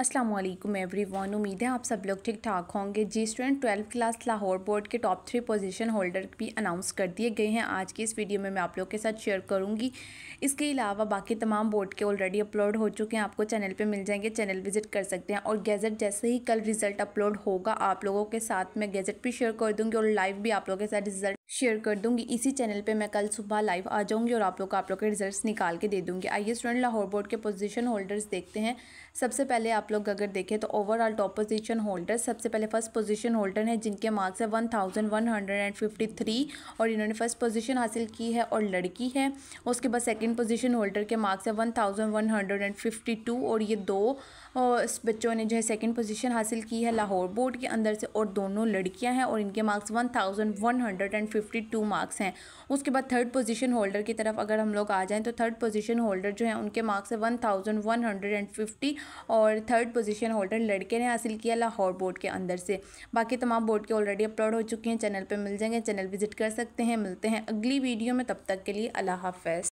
अस्सलाम वालेकुम वन उम्मीद है आप सब लोग ठीक ठाक होंगे जी student twelfth class Lahore board के टॉप थ्री पोजीशन होल्डर भी अनाउंस कर दिए गए हैं आज की इस वीडियो में मैं आप लोग के साथ शेयर करूंगी इसके अलावा बाकी तमाम बोर्ड के ऑलरेडी अपलोड हो चुके हैं आपको चैनल पे मिल जाएंगे चैनल विजिट कर सकते हैं और गैजेट जैसे ही कल रिजल्ट अपलोड होगा आप लोगों के साथ मैं गैजेट भी शेयर कर दूँगी और लाइव भी आप लोगों के साथ रिजल्ट शेयर कर दूंगी इसी चैनल पे मैं कल सुबह लाइव आ जाऊंगी और आप लोग को आप लोग के रिजल्ट्स निकाल के दे दूंगी आइए स्टूडेंट लाहौर बोर्ड के पोजीशन होल्डर्स देखते हैं सबसे पहले आप लोग अगर देखें तो ओवरऑल टॉप पोजीशन होल्डर सबसे पहले फर्स्ट पोजीशन होल्डर हैं जिनके मार्क्स है one thousand one hundred and fifty three और इन्होंने फर्स्ट पोजीशन हासिल की है और लड़की है उसके बाद सेकेंड पोजीशन होल्डर के मार्क्स है one thousand one hundred and fifty two और ये दो बच्चों ने जो है सेकेंड पोजिशन हासिल की है लाहौर बोर्ड के अंदर से और दोनों लड़कियाँ हैं और इनके marks one thousand one hundred and fifty two marks हैं उसके बाद थर्ड पोजिशन होल्डर की तरफ अगर हम लोग आ जाएँ तो थर्ड पोजिशन होल्डर जो है उनके मार्क्स है one thousand one hundred and fifty और थर्ड पोजीशन होल्डर लड़के ने हासिल किया लाहौर बोर्ड के अंदर से बाकी तमाम बोर्ड के ऑलरेडी अपलोड हो चुके हैं चैनल पर मिल जाएंगे चैनल विजिट कर सकते हैं मिलते हैं अगली वीडियो में तब तक के लिए अल्लाह हाफ